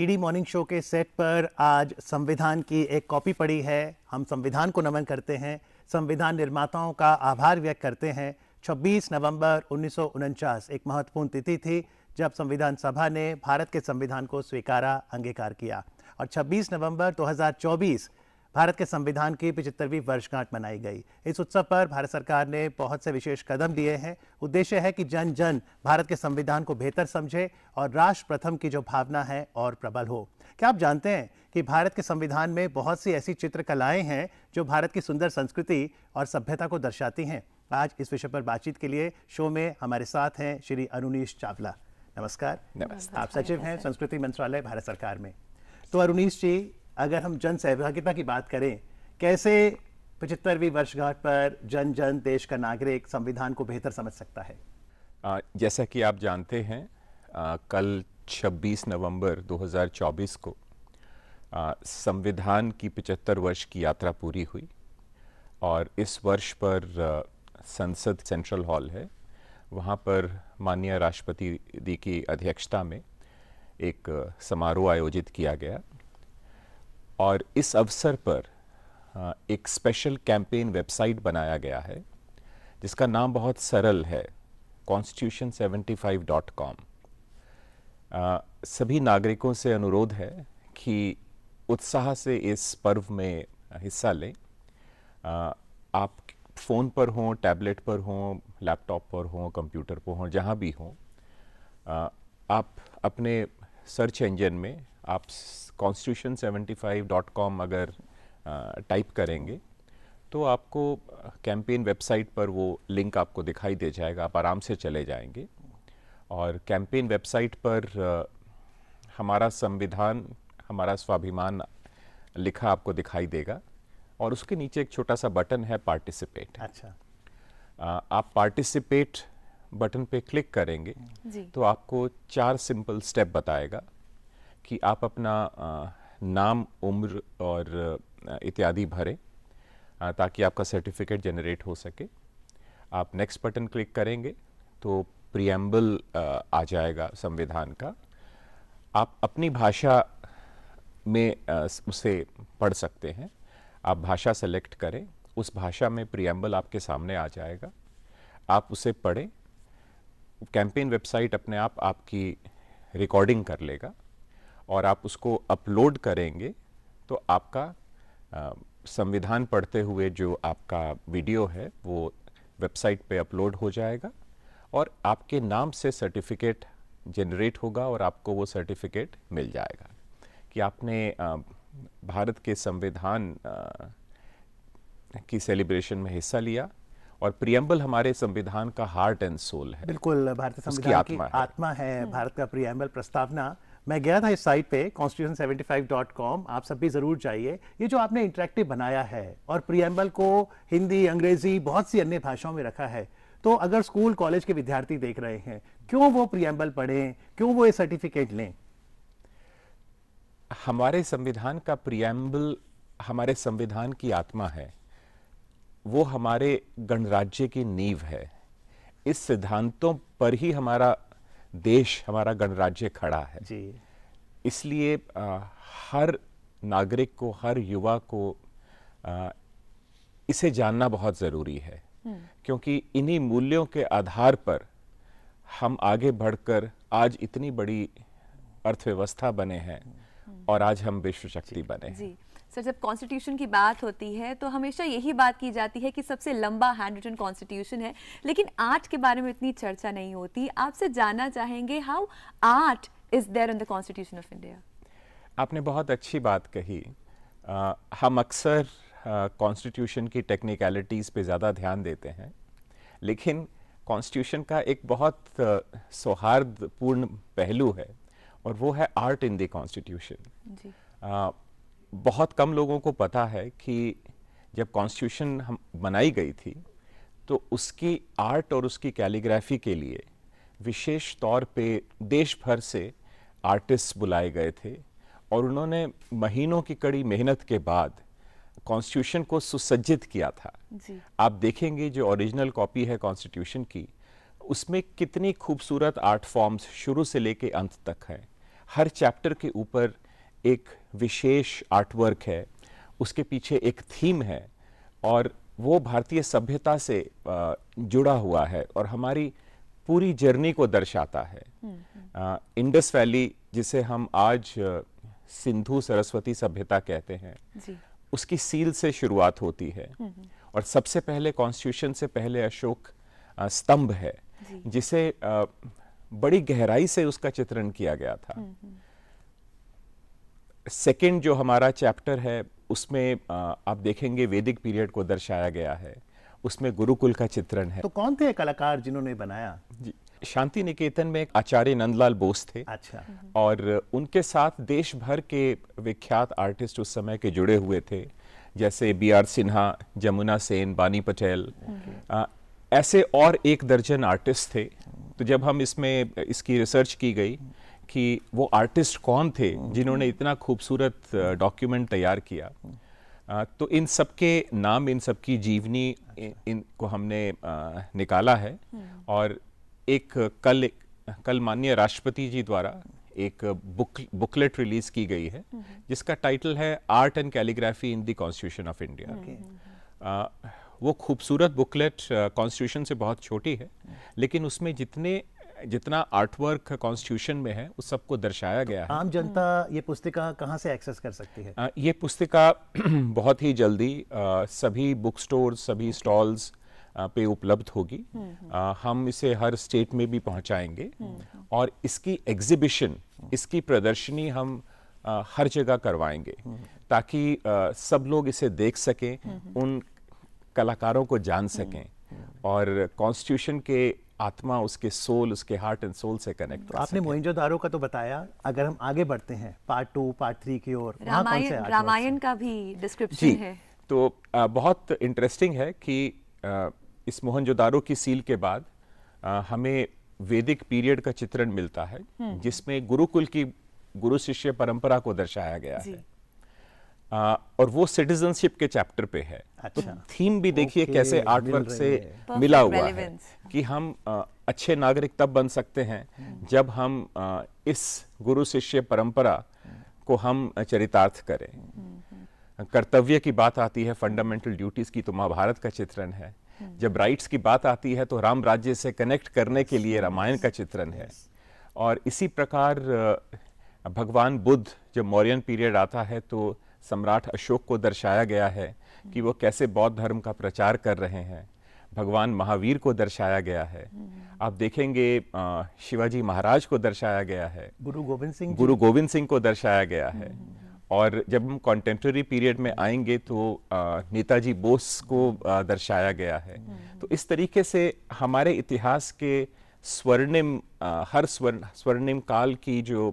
DD morning show के set पर आज संविधान की एक कॉपी पड़ी है हम संविधान को नमन करते हैं संविधान निर्माताओं का आभार व्यक्त करते हैं 26 नवंबर उन्नीस एक महत्वपूर्ण तिथि थी जब संविधान सभा ने भारत के संविधान को स्वीकारा अंगीकार किया और 26 नवंबर भारत के संविधान की पिछहत्तरवीं वर्षगांठ मनाई गई इस उत्सव पर भारत सरकार ने बहुत से विशेष कदम लिए हैं उद्देश्य है कि जन जन भारत के संविधान को बेहतर समझे और राष्ट्र प्रथम की जो भावना है और प्रबल हो क्या आप जानते हैं कि भारत के संविधान में बहुत सी ऐसी चित्रकलाएं हैं जो भारत की सुंदर संस्कृति और सभ्यता को दर्शाती हैं आज इस विषय पर बातचीत के लिए शो में हमारे साथ हैं श्री अरुणीश चावला नमस्कार नमस्कार आप सचिव हैं संस्कृति मंत्रालय भारत सरकार में तो अरुणीश जी अगर हम जन सहभागिता की बात करें कैसे पचहत्तरवीं वर्षगांठ पर जन जन देश का नागरिक संविधान को बेहतर समझ सकता है आ, जैसा कि आप जानते हैं आ, कल 26 नवंबर 2024 को संविधान की 75 वर्ष की यात्रा पूरी हुई और इस वर्ष पर आ, संसद सेंट्रल हॉल है वहाँ पर माननीय राष्ट्रपति जी की अध्यक्षता में एक समारोह आयोजित किया गया और इस अवसर पर एक स्पेशल कैंपेन वेबसाइट बनाया गया है जिसका नाम बहुत सरल है constitution seventy five dot com सभी नागरिकों से अनुरोध है कि उत्साह से इस पर्व में हिस्सा लें आप फ़ोन पर हों टैबलेट पर हों लैपटॉप पर हों कंप्यूटर पर हों जहाँ भी हों आप अपने सर्च इंजन में आप constitution seventy five dot com अगर टाइप करेंगे तो आपको कैंपेन वेबसाइट पर वो लिंक आपको दिखाई दे जाएगा आप आराम से चले जाएंगे और कैंपेन वेबसाइट पर आ, हमारा संविधान हमारा स्वाभिमान लिखा आपको दिखाई देगा और उसके नीचे एक छोटा सा बटन है पार्टिसिपेट अच्छा आ, आप पार्टिसिपेट बटन पे क्लिक करेंगे तो आपको चार सिंपल स्टेप बताएगा कि आप अपना नाम उम्र और इत्यादि भरें ताकि आपका सर्टिफिकेट जनरेट हो सके आप नेक्स्ट बटन क्लिक करेंगे तो प्रियम्बल आ जाएगा संविधान का आप अपनी भाषा में उसे पढ़ सकते हैं आप भाषा सेलेक्ट करें उस भाषा में प्रियम्बल आपके सामने आ जाएगा आप उसे पढ़ें कैंपेन वेबसाइट अपने आप आपकी रिकॉर्डिंग कर लेगा और आप उसको अपलोड करेंगे तो आपका संविधान पढ़ते हुए जो आपका वीडियो है वो वेबसाइट पे अपलोड हो जाएगा और आपके नाम से सर्टिफिकेट जनरेट होगा और आपको वो सर्टिफिकेट मिल जाएगा कि आपने भारत के संविधान की सेलिब्रेशन में हिस्सा लिया और प्रियम्बल हमारे संविधान का हार्ट एंड सोल है बिल्कुल भारतीय संविधान की आत्मा है, आत्मा है हम्म। भारत का प्रियम्बल प्रस्तावना मैं गया था इस साइट पे कॉम आप सब भी ज़रूर जाइए ये जो आपने इंटरेक्टिव बनाया है और प्रियम्बल को हिंदी अंग्रेज़ी बहुत सी अन्य भाषाओं में रखा है तो अगर स्कूल कॉलेज के विद्यार्थी देख रहे हैं क्यों वो प्रियम्बल पढ़ें क्यों वो ये सर्टिफिकेट लें हमारे संविधान का प्रियम्बल हमारे संविधान की आत्मा है वो हमारे गणराज्य की नींव है इस सिद्धांतों पर ही हमारा देश हमारा गणराज्य खड़ा है जी इसलिए आ, हर नागरिक को हर युवा को आ, इसे जानना बहुत ज़रूरी है हम्म। क्योंकि इन्हीं मूल्यों के आधार पर हम आगे बढ़कर आज इतनी बड़ी अर्थव्यवस्था बने हैं हम्म। और आज हम विश्व शक्ति बने हैं सर जब कॉन्स्टिट्यूशन की बात होती है तो हमेशा यही बात की जाती है कि सबसे लंबा हैंड रिटन कॉन्स्टिट्यूशन है लेकिन आर्ट के बारे में इतनी चर्चा नहीं होती आपसे जानना चाहेंगे how art is there in the constitution of India आपने बहुत अच्छी बात कही uh, हम अक्सर कॉन्स्टिट्यूशन uh, की टेक्निकलिटीज़ पे ज़्यादा ध्यान देते हैं लेकिन कॉन्स्टिट्यूशन का एक बहुत uh, सौहार्दपूर्ण पहलू है और वो है आर्ट इन द कॉन्स्टिट्यूशन बहुत कम लोगों को पता है कि जब कॉन्स्टिट्यूशन हम बनाई गई थी तो उसकी आर्ट और उसकी कैलीग्राफी के लिए विशेष तौर पे देश भर से आर्टिस्ट बुलाए गए थे और उन्होंने महीनों की कड़ी मेहनत के बाद कॉन्स्टिट्यूशन को सुसज्जित किया था जी। आप देखेंगे जो ओरिजिनल कॉपी है कॉन्स्टिट्यूशन की उसमें कितनी खूबसूरत आर्ट फॉर्म्स शुरू से लेके अंत तक हैं हर चैप्टर के ऊपर एक विशेष आर्टवर्क है उसके पीछे एक थीम है और वो भारतीय सभ्यता से जुड़ा हुआ है और हमारी पूरी जर्नी को दर्शाता है इंडस हम्म, वैली हम्म। जिसे हम आज सिंधु सरस्वती सभ्यता कहते हैं जी। उसकी सील से शुरुआत होती है हम्म, और सबसे पहले कॉन्स्टिट्यूशन से पहले अशोक स्तंभ है जिसे बड़ी गहराई से उसका चित्रण किया गया था सेकंड जो हमारा चैप्टर है उसमें आप देखेंगे वैदिक पीरियड को दर्शाया गया है उसमें गुरुकुल का चित्रण है तो कौन थे कलाकार जिन्होंने बनाया जी शांति निकेतन में आचार्य नंदलाल बोस थे अच्छा और उनके साथ देश भर के विख्यात आर्टिस्ट उस समय के जुड़े हुए थे जैसे बी आर सिन्हा जमुना सेन बानी पटेल ऐसे और एक दर्जन आर्टिस्ट थे तो जब हम इसमें इसकी रिसर्च की गई कि वो आर्टिस्ट कौन थे जिन्होंने हम्म। इतना खूबसूरत डॉक्यूमेंट तैयार किया तो इन सबके नाम इन सबकी जीवनी अच्छा। इनको हमने निकाला है हम्म। और एक कल कल माननीय राष्ट्रपति जी द्वारा एक बुक बुकलेट रिलीज की गई है हम्म। जिसका टाइटल है art and calligraphy in the constitution of India वो खूबसूरत बुकलेट कॉन्स्टिट्यूशन से बहुत छोटी है लेकिन उसमें जितने जितना आर्टवर्क कॉन्स्टिट्यूशन में है उस सबको दर्शाया गया है आम जनता ये पुस्तिका कहाँ से एक्सेस कर सकती है ये पुस्तिका बहुत ही जल्दी सभी बुक स्टोर सभी स्टॉल्स पे उपलब्ध होगी हम्म, हम्म। हम इसे हर स्टेट में भी पहुंचाएंगे हम्म, और इसकी एग्जिबिशन इसकी प्रदर्शनी हम हर जगह करवाएंगे ताकि सब लोग इसे देख सकें उन कलाकारों को जान सकें और कॉन्स्टिट्यूशन के आत्मा उसके सोल उसके हार्ट एंड सोल से कनेक्ट तो आपने मोहिंजोदारो का तो बताया अगर हम आगे बढ़ते हैं पार्ट टू पार्ट थ्री की ओर रामायण रामायण का भी डिस्क्रिप्शन है तो आ, बहुत इंटरेस्टिंग है कि आ, इस मोहनजोदारो की सील के बाद आ, हमें वैदिक पीरियड का चित्रण मिलता है हम्म। जिसमें गुरुकुल की गुरु शिष्य परंपरा को दर्शाया गया है आ, और वो सिटीजनशिप के चैप्टर पे है तो अच्छा तो थीम भी देखिए कैसे आर्ट वर्क से मिला हुआ है कि हम आ, अच्छे नागरिक तब बन सकते हैं hmm. जब हम आ, इस गुरु शिष्य परंपरा को हम चरितार्थ करें hmm. कर्तव्य की बात आती है फंडामेंटल ड्यूटीज की तो महाभारत का चित्रण है hmm. जब राइट्स की बात आती है तो राम राज्य से कनेक्ट करने के लिए रामायण का चित्रण है और इसी प्रकार भगवान बुद्ध जब मौर्यन पीरियड आता है तो सम्राट अशोक को दर्शाया गया है कि वो कैसे बौद्ध धर्म का प्रचार कर रहे हैं भगवान महावीर को दर्शाया गया है आप देखेंगे शिवाजी महाराज को दर्शाया गया है गुरु गोविंद सिंह गुरु गोविंद सिंह को दर्शाया गया है और जब हम कॉन्टेम्प्रेरी पीरियड में आएंगे तो नेताजी बोस को दर्शाया गया है तो इस तरीके से हमारे इतिहास के स्वर्णिम हर स्वर्ण स्वर्णिम काल की जो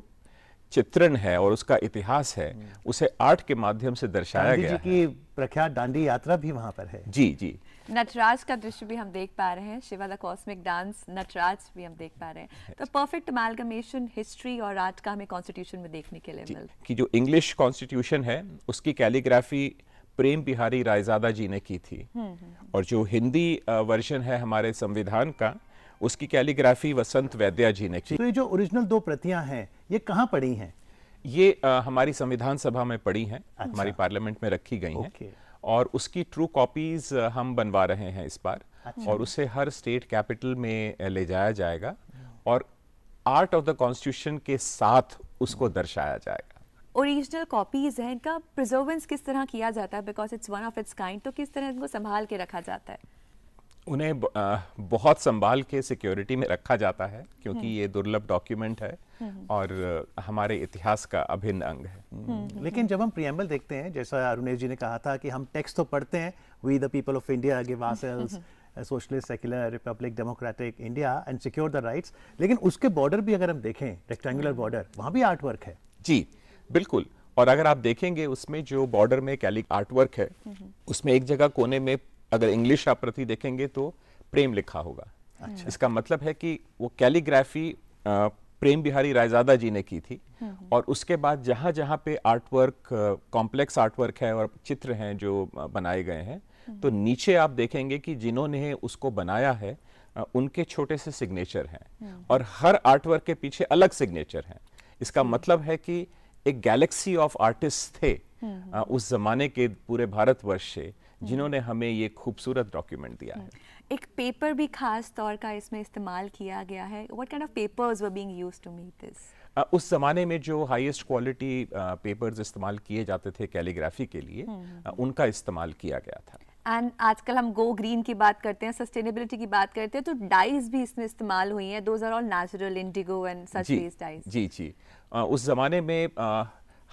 चित्रण है और उसका इतिहास है हम्म। उसे आर्ट के माध्यम से दर्शाया गया जी की प्रख्यात डांडी यात्रा भी वहाँ पर है जी जी नटराज का दृश्य भी हम देख पा रहे हैं Shiva the cosmic dance Nataraja भी हम देख पा रहे हैं हाँ तो परफेक्ट अमालगमेशन हिस्ट्री और आर्ट का हमें कॉन्स्टिट्यूशन में देखने के लिए मिल कि जो इंग्लिश कॉन्स्टिट्यूशन है उसकी कैलीग्राफी प्रेम बिहारी रायजादा जी ने की थी हम्म, हम्म, और जो हिंदी वर्जन है हमारे संविधान का उसकी कैलीग्राफी वसंत वैद्या जी ने की तो ये जो ओरिजिनल दो प्रतियां हैं ये कहाँ पड़ी हैं ये आ, हमारी संविधान सभा में पड़ी हैं अच्छा। हमारी पार्लियामेंट में रखी गई हैं और उसकी ट्रू कॉपीज हम बनवा रहे हैं इस बार अच्छा। और उसे हर स्टेट कैपिटल में ले जाया जाएगा और आर्ट ऑफ द कॉन्स्टिट्यूशन के साथ उसको दर्शाया जाएगा ओरिजिनल कॉपीज हैं इनका प्रिजर्वेंस किस तरह किया जाता है because it's one of its kind तो किस तरह इनको संभाल के रखा जाता है उन्हें बहुत संभाल के सिक्योरिटी में रखा जाता है क्योंकि हम्म। ये दुर्लभ डॉक्यूमेंट है हम्म। और हमारे इतिहास का अभिन्न अंग है हम्म। लेकिन जब हम प्रियम्बल देखते हैं जैसा अरुणेश जी ने कहा था कि हम टेक्स्ट तो पढ़ते हैं we the people of India give ourselves socialist secular republic democratic India and secure the rights लेकिन उसके बॉर्डर भी अगर हम देखें रेक्टेंगुलर बॉर्डर वहाँ भी आर्ट वर्क है जी बिल्कुल और अगर आप देखेंगे उसमें जो बॉर्डर में कैलिक आर्ट वर्क है उसमें एक जगह कोने में अगर इंग्लिश आप प्रति देखेंगे तो प्रेम लिखा होगा अच्छा। इसका मतलब है कि वो कैलीग्राफी प्रेम बिहारी रायजादा जी ने की थी हम्म, हम्म। और उसके बाद जहाँ जहाँ पे आर्टवर्क कॉम्प्लेक्स आर्टवर्क है और चित्र हैं जो बनाए गए हैं हम्म। तो नीचे आप देखेंगे कि जिन्होंने उसको बनाया है उनके छोटे से सिग्नेचर हैं और हर आर्टवर्क के पीछे अलग सिग्नेचर हैं इसका मतलब है कि एक गैलेक्सी ऑफ आर्टिस्ट थे उस जमाने के पूरे भारतवर्ष से Hmm. जिन्होंने हमें ये खूबसूरत डॉक्यूमेंट दिया है hmm. एक पेपर भी खास तौर का इसमें इस्तेमाल किया गया है what kind of papers were being used to make this उस ज़माने में जो हाईएस्ट क्वालिटी पेपर्स इस्तेमाल किए जाते थे कैलीग्राफी के लिए आ, hmm. उनका इस्तेमाल किया गया था एंड आजकल हम गो ग्रीन की बात करते हैं सस्टेनेबिलिटी की बात करते हैं तो डाइज भी इसमें इस्तेमाल हुई हैं those are all natural indigo and such based dyes जी जी आ, उस ज़माने में आ,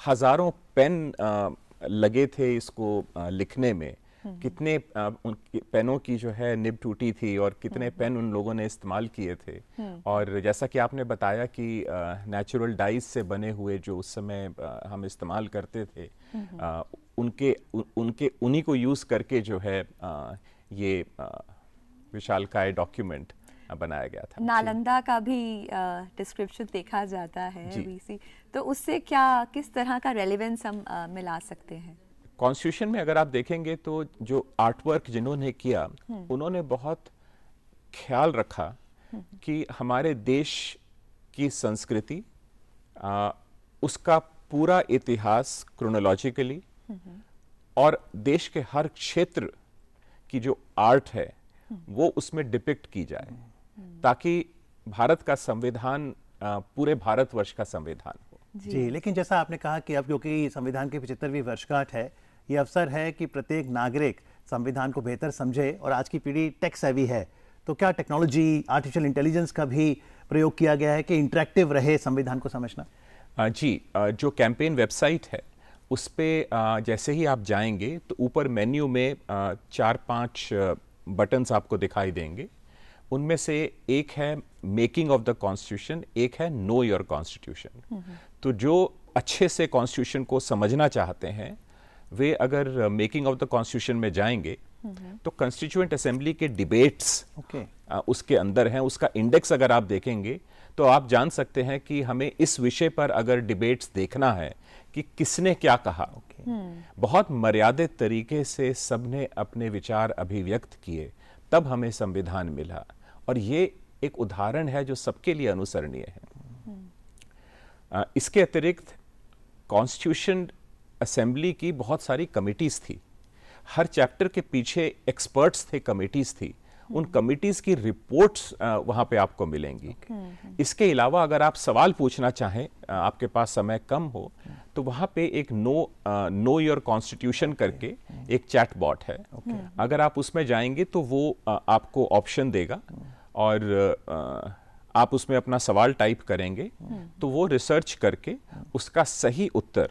हज़ारों पेन आ, लगे थे इसको आ, लिखने में हम्म। कितने उन पेनों की जो है निब टूटी थी और कितने हम्म। पेन उन लोगों ने इस्तेमाल किए थे हम्म। और जैसा कि आपने बताया कि नेचुरल डाइज से बने हुए जो उस समय आ, हम इस्तेमाल करते थे आ, उनके उ, उनके उन्हीं को यूज़ करके जो है आ, ये विशाल का डॉक्यूमेंट बनाया गया था नालंदा का भी डिस्क्रिप्शन देखा जाता है तो उससे क्या किस तरह का रेलिवेंस हम आ, मिला सकते हैं कॉन्स्टिट्यूशन में अगर आप देखेंगे तो जो आर्टवर्क जिन्होंने किया हम्म। उन्होंने बहुत ख्याल रखा हम्म। कि हमारे देश की संस्कृति आ, उसका पूरा इतिहास क्रोनोलॉजिकली हम्म। और देश के हर क्षेत्र की जो आर्ट है वो उसमें डिपिक्ट की जाए ताकि भारत का संविधान पूरे भारतवर्ष का संविधान हो जी लेकिन जैसा आपने कहा कि अब क्योंकि संविधान की पचहत्तरवीं वर्षगांठ है ये अवसर है कि प्रत्येक नागरिक संविधान को बेहतर समझे और आज की पीढ़ी टेक सेवी है तो क्या टेक्नोलॉजी आर्टिफिशियल इंटेलिजेंस का भी प्रयोग किया गया है कि इंटरेक्टिव रहे संविधान को समझना जी जो कैंपेन वेबसाइट है उस पर जैसे ही आप जाएंगे तो ऊपर मेन्यू में चार पांच बटन्स आपको दिखाई देंगे उनमें से एक है मेकिंग ऑफ द कॉन्स्टिट्यूशन एक है नो योर कॉन्स्टिट्यूशन तो जो अच्छे से कॉन्स्टिट्यूशन को समझना चाहते हैं वे अगर मेकिंग ऑफ द कॉन्स्टिट्यूशन में जाएंगे हम्म। तो कंस्टिट्यूएंट असेंबली के डिबेट्स okay. आ, uh, उसके अंदर हैं उसका इंडेक्स अगर आप देखेंगे तो आप जान सकते हैं कि हमें इस विषय पर अगर डिबेट्स देखना है कि किसने क्या कहा okay. हम्म। बहुत मर्यादित तरीके से सबने अपने विचार अभिव्यक्त किए तब हमें संविधान मिला और ये एक उदाहरण है जो सबके लिए अनुसरणीय है आ, हम्म। uh, इसके अतिरिक्त कॉन्स्टिट्यूशन असेंबली की बहुत सारी कमिटीज थी हर चैप्टर के पीछे एक्सपर्ट्स थे कमेटीज़ थी उन हम्म। कमिटीज़ की रिपोर्ट्स वहाँ पे आपको मिलेंगी हम्म, हम्म। इसके अलावा अगर आप सवाल पूछना चाहें आपके पास समय कम हो तो वहाँ पे एक नो नो योर कॉन्स्टिट्यूशन करके एक चैट बॉट है अगर आप उसमें जाएंगे तो वो आपको ऑप्शन देगा और आप उसमें अपना सवाल टाइप करेंगे तो वो रिसर्च करके उसका सही उत्तर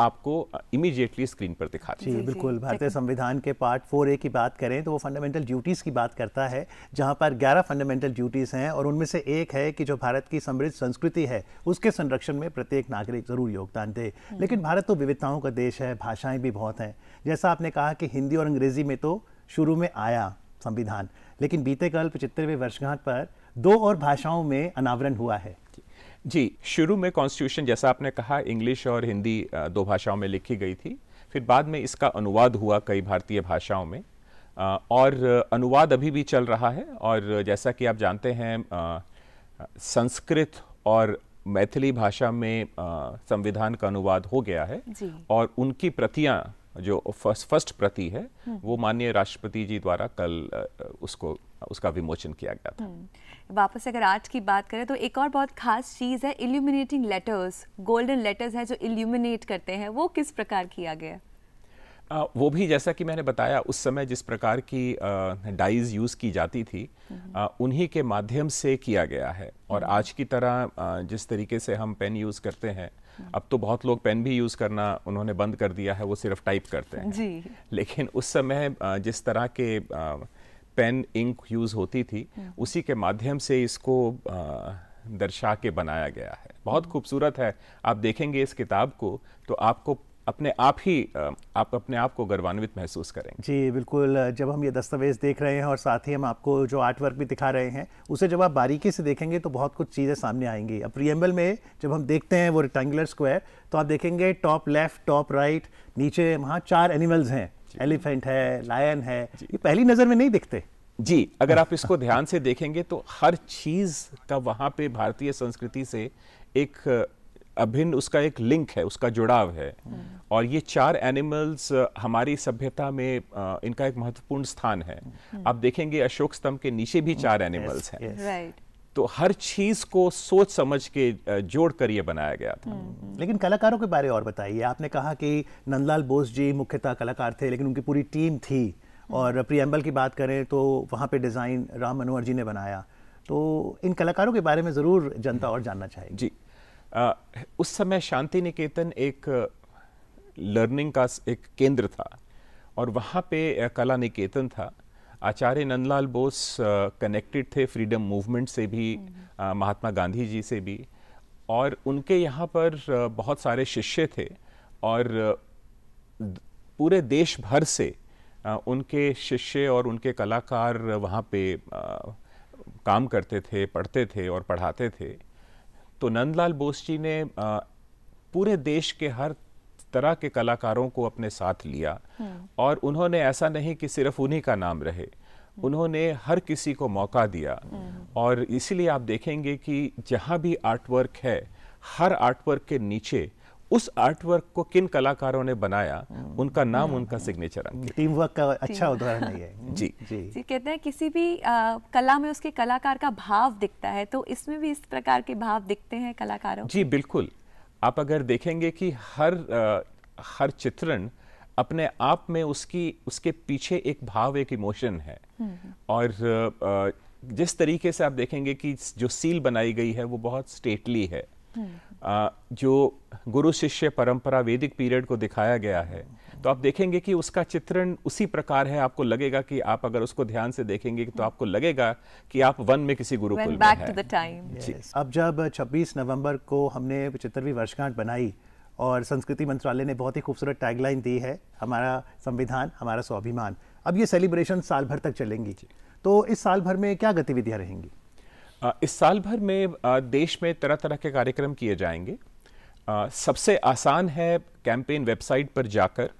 आपको इमीडिएटली स्क्रीन पर दिखा जी, बिल्कुल भारतीय संविधान के पार्ट फोर ए की बात करें तो वो फंडामेंटल ड्यूटीज़ की बात करता है जहाँ पर ग्यारह फंडामेंटल ड्यूटीज़ हैं और उनमें से एक है कि जो भारत की समृद्ध संस्कृति है उसके संरक्षण में प्रत्येक नागरिक ज़रूर योगदान दे हम्म। लेकिन भारत तो विविधताओं का देश है भाषाएँ भी बहुत हैं जैसा आपने कहा कि हिंदी और अंग्रेज़ी में तो शुरू में आया संविधान लेकिन बीते कल पचहत्तरवें वर्षगांठ पर दो और भाषाओं में अनावरण हुआ है जी शुरू में कॉन्स्टिट्यूशन जैसा आपने कहा इंग्लिश और हिंदी दो भाषाओं में लिखी गई थी फिर बाद में इसका अनुवाद हुआ कई भारतीय भाषाओं में और अनुवाद अभी भी चल रहा है और जैसा कि आप जानते हैं संस्कृत और मैथिली भाषा में संविधान का अनुवाद हो गया है और उनकी प्रतियां जो फर्स्ट फर्स्ट प्रति है हम्म। वो माननीय राष्ट्रपति जी द्वारा कल उसको उसका विमोचन किया गया था हम्म। वापस अगर आर्ट की बात करें तो एक और बहुत खास चीज़ है इल्यूमिनेटिंग लेटर्स गोल्डन लेटर्स हैं जो इल्यूमिनेट करते हैं वो किस प्रकार किया गया आ, वो भी जैसा कि मैंने बताया उस समय जिस प्रकार की डाइज यूज़ की जाती थी आ, हम्म। उन्हीं के माध्यम से किया गया है और हम्म। आज की तरह आ, जिस तरीके से हम पेन यूज़ करते हैं अब तो बहुत लोग पेन भी यूज़ करना उन्होंने बंद कर दिया है वो सिर्फ टाइप करते हैं जी। लेकिन उस समय जिस तरह के आ, पेन इंक यूज़ होती थी हम्म। उसी के माध्यम से इसको दर्शा के बनाया गया है बहुत हम्म। खूबसूरत है आप देखेंगे इस किताब को तो आपको अपने आप ही आप अपने आप को गर्वान्वित महसूस करें जी बिल्कुल जब हम ये दस्तावेज़ देख रहे हैं और साथ ही हम आपको जो आर्ट वर्क भी दिखा रहे हैं उसे जब आप बारीकी से देखेंगे तो बहुत कुछ चीज़ें सामने आएंगी अब प्रियम्बल में जब हम देखते हैं वो रेक्टेंगुलर स्क्वायर तो आप देखेंगे टॉप लेफ्ट टॉप राइट नीचे वहाँ चार एनिमल्स हैं एलिफेंट है लायन है ये पहली नज़र में नहीं दिखते जी अगर आप इसको ध्यान से देखेंगे तो हर चीज़ का वहां पे भारतीय संस्कृति से एक अभिन्न उसका एक लिंक है उसका जुड़ाव है हम्म। और ये चार एनिमल्स हमारी सभ्यता में इनका एक महत्वपूर्ण स्थान है हम्म। आप देखेंगे अशोक स्तंभ के नीचे भी हम्म। चार एनिमल्स हैं तो हर चीज को सोच समझ के जोड़ कर ये बनाया गया था हम्म, हम्म। लेकिन कलाकारों के बारे और बताइए आपने कहा कि नंदलाल बोस जी मुख्यतः कलाकार थे लेकिन उनकी पूरी टीम थी हम्म। और प्रियम्बल की बात करें तो वहाँ पे डिज़ाइन राम मनोहर जी ने बनाया तो इन कलाकारों के बारे में ज़रूर जनता और जानना चाहेगी जी आ, उस समय शांति निकेतन एक लर्निंग का एक केंद्र था और वहाँ पे कला निकेतन था आचार्य नंदलाल बोस कनेक्टेड थे फ्रीडम मूवमेंट से भी हम्म। महात्मा गांधी जी से भी और उनके यहाँ पर बहुत सारे शिष्य थे और पूरे देश भर से उनके शिष्य और उनके कलाकार वहाँ पे काम करते थे पढ़ते थे और पढ़ाते थे तो नंदलाल बोस जी ने पूरे देश के हर तरह के कलाकारों को अपने साथ लिया हम्म। और उन्होंने ऐसा नहीं कि सिर्फ उन्हीं का नाम रहे हम्म। उन्होंने हर किसी को मौका दिया हम्म। और इसीलिए आप देखेंगे कि जहाँ भी आर्टवर्क है हर आर्टवर्क के नीचे उस आर्टवर्क को किन कलाकारों ने बनाया उनका नाम उनका सिग्नेचर टीम वर्क का अच्छा उदाहरण है जी जी जी कहते हैं किसी भी आ, कला में उसके कलाकार का भाव दिखता है तो इसमें भी इस प्रकार के भाव दिखते हैं कलाकारों जी बिल्कुल आप अगर देखेंगे कि हर आ, हर चित्रण अपने आप में उसकी उसके पीछे एक भाव एक इमोशन है हम्म। और आ, जिस तरीके से आप देखेंगे कि जो सील बनाई गई है वो बहुत स्टेटली है आ, हम्म। जो गुरु शिष्य परंपरा वैदिक पीरियड को दिखाया गया है तो आप देखेंगे कि उसका चित्रण उसी प्रकार है आपको लगेगा कि आप अगर उसको ध्यान से देखेंगे तो आपको लगेगा कि आप वन में किसी गुरुकुल में हैं yes. अब जब 26 नवंबर को हमने पचहत्तरवीं वर्षगांठ बनाई और संस्कृति मंत्रालय ने बहुत ही खूबसूरत टैगलाइन दी है हमारा संविधान हमारा स्वाभिमान अब ये सेलिब्रेशन साल भर तक चलेंगी तो इस साल भर में क्या गतिविधियां रहेंगी इस साल भर में देश में तरह तरह के कार्यक्रम किए जाएंगे सबसे आसान है कैंपेन वेबसाइट पर जाकर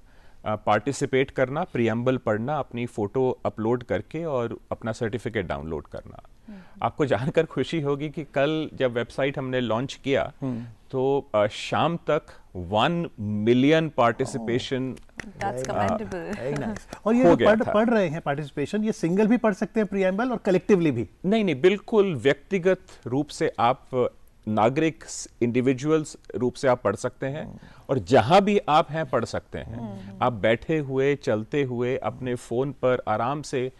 पार्टिसिपेट करना प्रियम्बल पढ़ना अपनी फ़ोटो अपलोड करके और अपना सर्टिफिकेट डाउनलोड करना हम्म। आपको जानकर खुशी होगी कि कल जब वेबसाइट हमने लॉन्च किया हम्म। तो शाम तक वन मिलियन पार्टिसिपेशन और ये पढ़, पढ़ रहे हैं पार्टिसिपेशन ये सिंगल भी पढ़ सकते हैं प्रियम्बल और कलेक्टिवली भी नहीं नहीं बिल्कुल व्यक्तिगत रूप से आप नागरिक इंडिविजुअल्स रूप से आप पढ़ सकते हैं और जहां भी आप हैं पढ़ सकते हैं आप बैठे हुए चलते हुए अपने फ़ोन पर आराम से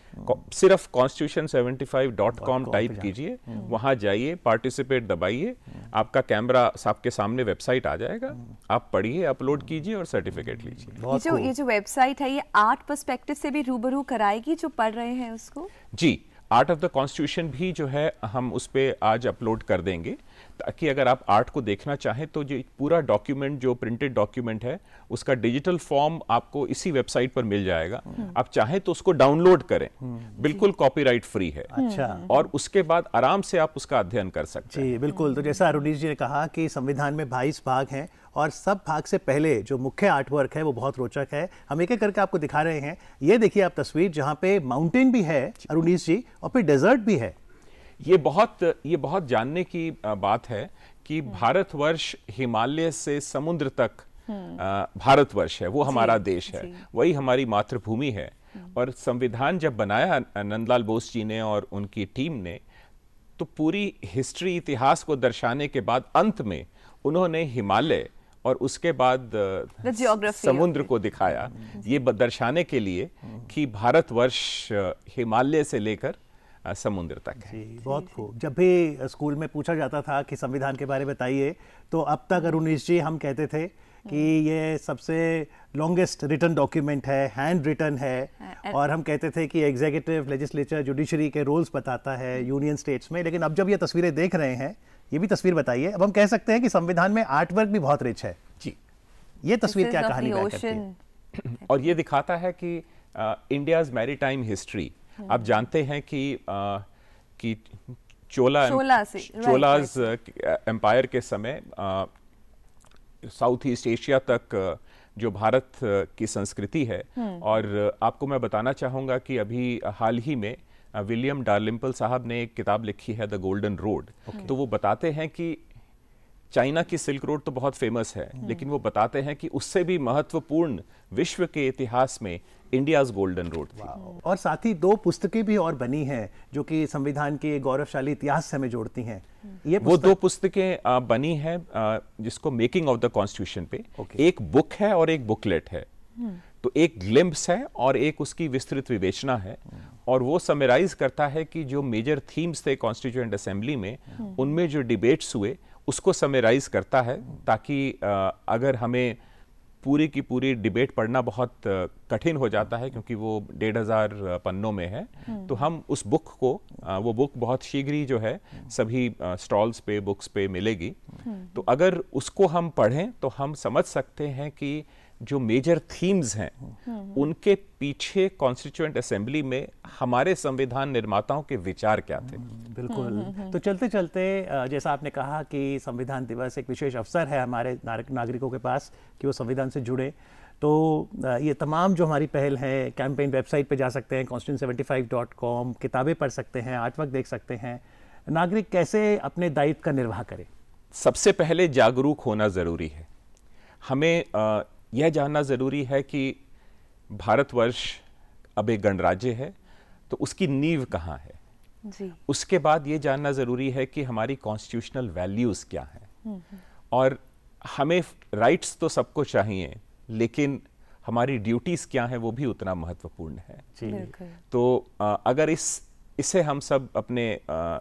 सिर्फ constitution seventy five dot com type कीजिए हम्म। वहां जाइए पार्टिसिपेट दबाइए आपका कैमरा आपके सामने वेबसाइट आ जाएगा हम्म। आप पढ़िए अपलोड कीजिए और सर्टिफिकेट लीजिए ये जो ये जो वेबसाइट है ये आर्ट परस्पेक्टिव से भी रूबरू कराएगी जो पढ़ रहे हैं उसको जी आर्ट ऑफ द कॉन्स्टिट्यूशन भी जो है हम उस पर आज अपलोड कर देंगे ताकि अगर आप आर्ट को देखना चाहें तो जो पूरा डॉक्यूमेंट जो प्रिंटेड डॉक्यूमेंट है उसका डिजिटल फॉर्म आपको इसी वेबसाइट पर मिल जाएगा हम्म। आप चाहें तो उसको डाउनलोड करें हम्म। बिल्कुल कॉपीराइट फ्री है अच्छा हम्म। और उसके बाद आराम से आप उसका अध्ययन कर सकते हैं जी बिल्कुल तो जैसा अरुणीश जी ने कहा कि संविधान में बाईस भाग हैं और सब भाग से पहले जो मुख्य आर्ट वर्क है वो बहुत रोचक है हम एक एक करके आपको दिखा रहे हैं ये देखिए आप तस्वीर जहाँ पे माउंटेन भी है अरुणीश जी और फिर डेजर्ट भी है ये बहुत ये बहुत जानने की बात है कि हम्म। भारतवर्ष हिमालय से समुद्र तक हम्म। भारतवर्ष है वो हमारा देश है वही हमारी मातृभूमि है हम्म। और संविधान जब बनाया नंदलाल बोस जी ने और उनकी टीम ने तो पूरी हिस्ट्री इतिहास को दर्शाने के बाद अंत में उन्होंने हिमालय और उसके बाद समुद्र को दिखाया ये दर्शाने के लिए कि भारतवर्ष हिमालय से लेकर समुद्र तक है जी बहुत खूब जब भी स्कूल में पूछा जाता था कि संविधान के बारे में बताइए तो अब तक अरुणेश जी हम कहते थे कि हम्म। ये सबसे लॉन्गेस्ट रिटर्न डॉक्यूमेंट है हैंड रिटर्न है और हम कहते थे कि एग्जीक्यूटिव लेजिस्लेचर जुडिशरी के रोल्स बताता है यूनियन हम्म। स्टेट्स में लेकिन अब जब ये तस्वीरें देख रहे हैं ये भी तस्वीर बताइए अब हम कह सकते हैं कि संविधान में आर्ट वर्क भी बहुत रिच है जी ये तस्वीर क्या कहानी है और ये दिखाता है कि इंडियाज मैरीटाइम हिस्ट्री आप हाँ। जानते हैं कि आ, कि चोला चोला से चोलाज एम्पायर के समय साउथ ईस्ट एशिया तक जो भारत की संस्कृति है हम्म। और आपको मैं बताना चाहूँगा कि अभी हाल ही में विलियम डार्लिम्पल साहब ने एक किताब लिखी है द गोल्डन रोड तो वो बताते हैं कि चाइना की सिल्क रोड तो बहुत फेमस है हम्म। लेकिन वो बताते हैं कि उससे भी महत्वपूर्ण विश्व के इतिहास में इंडियाज गोल्डन रोड और साथ ही दो पुस्तकें भी और बनी हैं जो कि संविधान के गौरवशाली इतिहास से हमें जोड़ती हैं हम्म। ये वो दो पुस्तकें बनी हैं जिसको मेकिंग ऑफ द कॉन्स्टिट्यूशन पे okay. एक बुक है और एक बुकलेट है हम्म। तो एक ग्लिम्प्स है और एक उसकी विस्तृत विवेचना है और वो समराइज करता है कि जो मेजर थीम्स थे कॉन्स्टिट्यूएंट असेंबली में उनमें जो डिबेट्स हुए उसको समराइज करता है ताकि अगर हमें पूरी की पूरी डिबेट पढ़ना बहुत कठिन हो जाता है क्योंकि वो डेढ़ हज़ार पन्नों में है हम्म। तो हम उस बुक को वो बुक बहुत शीघ्र ही जो है हम्म। सभी स्टॉल्स पे बुक्स पे मिलेगी हम्म। तो अगर उसको हम पढ़ें तो हम समझ सकते हैं कि जो मेजर थीम्स हैं हम्म। उनके पीछे कॉन्स्टिट्यूएंट असेंबली में हमारे संविधान निर्माताओं के विचार क्या थे हम्म, बिल्कुल हम्म, तो चलते चलते जैसा आपने कहा कि संविधान दिवस एक विशेष अवसर है हमारे नागरिकों के पास कि वो संविधान से जुड़े तो ये तमाम जो हमारी पहल है कैंपेन वेबसाइट पे जा सकते हैं कॉन्स्टिट्यूट किताबें पढ़ सकते हैं आर्टवर्क देख सकते हैं नागरिक कैसे अपने दायित्व का निर्वाह करें सबसे पहले जागरूक होना ज़रूरी है हमें यह जानना ज़रूरी है कि भारतवर्ष अब एक गणराज्य है तो उसकी नींव कहाँ है जी। उसके बाद ये जानना ज़रूरी है कि हमारी कॉन्स्टिट्यूशनल वैल्यूज़ क्या हैं हम्म, हम्म। और हमें राइट्स तो सबको चाहिए लेकिन हमारी ड्यूटीज़ क्या हैं वो भी उतना महत्वपूर्ण है जी। तो आ, अगर इस इसे हम सब अपने आ,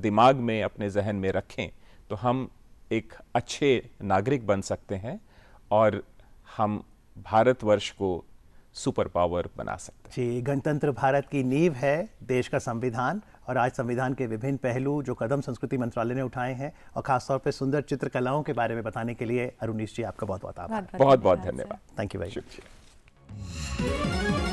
दिमाग में अपने जहन में रखें तो हम एक अच्छे नागरिक बन सकते हैं और हम भारतवर्ष को सुपर पावर बना सकते हैं जी गणतंत्र भारत की नींव है देश का संविधान और आज संविधान के विभिन्न पहलू जो कदम संस्कृति मंत्रालय ने उठाए हैं और खासतौर पर सुंदर चित्रकलाओं के बारे में बताने के लिए अरुणीश जी आपका बहुत बहुत आभार बहुत बहुत धन्यवाद थैंक यू भाई शुक्रिया